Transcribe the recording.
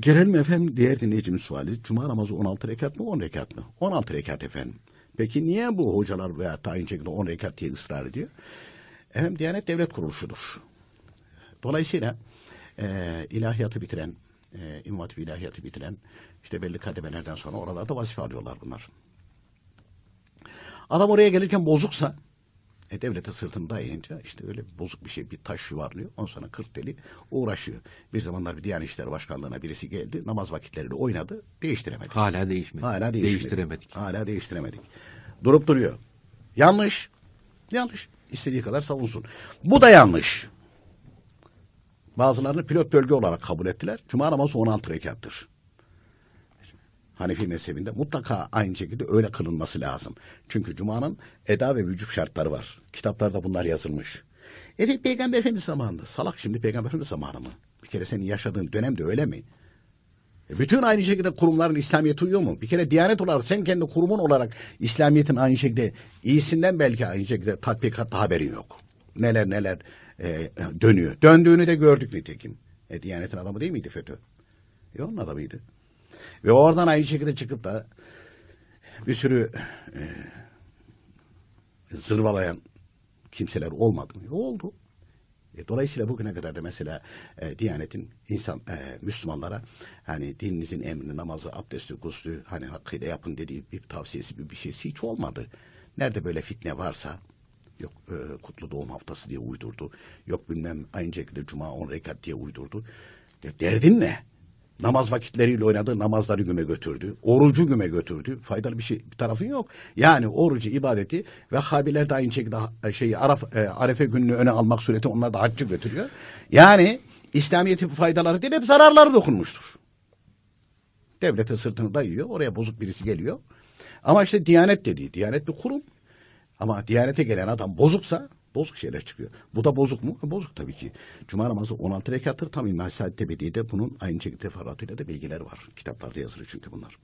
Gelelim efendim diğer dinleyicimiz suali. Cuma namazı 16 rekat mı 10 rekat mı? 16 rekat efendim. Peki niye bu hocalar veya tayin şekilde 10 rekat diye ısrar ediyor? Efendim Diyanet Devlet Kuruluşu'dur. Dolayısıyla e, ilahiyatı bitiren, e, imvat ilahiyatı bitiren işte belli kademelerden sonra oralarda vazife alıyorlar bunlar. Adam oraya gelirken bozuksa e devlete sırtını dayayınca işte öyle bozuk bir şey bir taş yuvarlıyor. Ondan sonra kırk deli uğraşıyor. Bir zamanlar bir Diyanet İşleri Başkanlığı'na birisi geldi. Namaz vakitlerini oynadı. Değiştiremedik. Hala değişmedi. Hala değişmedi. değiştiremedik. Hala değiştiremedik. Durup duruyor. Yanlış. Yanlış. İstediği kadar savunsun. Bu da yanlış. Bazılarını pilot bölge olarak kabul ettiler. Cuma namazı 16 rekattır. Hanefi mezhebinde mutlaka aynı şekilde öyle kılınması lazım. Çünkü Cuma'nın eda ve vücub şartları var. Kitaplarda bunlar yazılmış. Evet Peygamber Efendimiz zamanında. Salak şimdi Peygamber Efendimiz zamanı mı? Bir kere senin yaşadığın dönemde öyle mi? E bütün aynı şekilde kurumların İslamiyet uyuyor mu? Bir kere diyanet olarak sen kendi kurumun olarak İslamiyet'in aynı şekilde iyisinden belki aynı şekilde tatbikatta haberin yok. Neler neler e, dönüyor. Döndüğünü de gördük nitekim. E, Diyanet'in adamı değil miydi FETÖ? E onun adamıydı. Ve oradan aynı şekilde çıkıp da bir sürü e, zırvalayan kimseler olmadı mı? Oldu. E, dolayısıyla bugüne kadar da mesela e, Diyanet'in insan e, Müslümanlara hani dininizin emrini, namazı, abdesti, guslü hani hakkıyla yapın dediği bir tavsiyesi bir, bir şeysi hiç olmadı. Nerede böyle fitne varsa yok e, kutlu doğum haftası diye uydurdu. Yok bilmem aynı şekilde cuma on rekat diye uydurdu. E, derdin ne? Namaz vakitleriyle oynadı, namazları güme götürdü. Orucu güme götürdü. Faydalı bir şey bir tarafın yok. Yani orucu, ibadeti Vehhabiler de aynı şekilde e, şeyi Araf, e, Arefe gününü öne almak sureti onlar da haccı götürüyor. Yani İslamiyet'in faydaları değil hep zararları dokunmuştur. Devlete sırtını dayıyor. Oraya bozuk birisi geliyor. Ama işte Diyanet dediği, Diyanet bir kurum. Ama Diyanete gelen adam bozuksa Bozuk şeyler çıkıyor. Bu da bozuk mu? Bozuk tabii ki. Cuma namazı 16 rekattır. Tam İmna Saadet Tebliğ'de bunun aynı şekilde teferruatıyla da bilgiler var. Kitaplarda yazılı çünkü bunlar.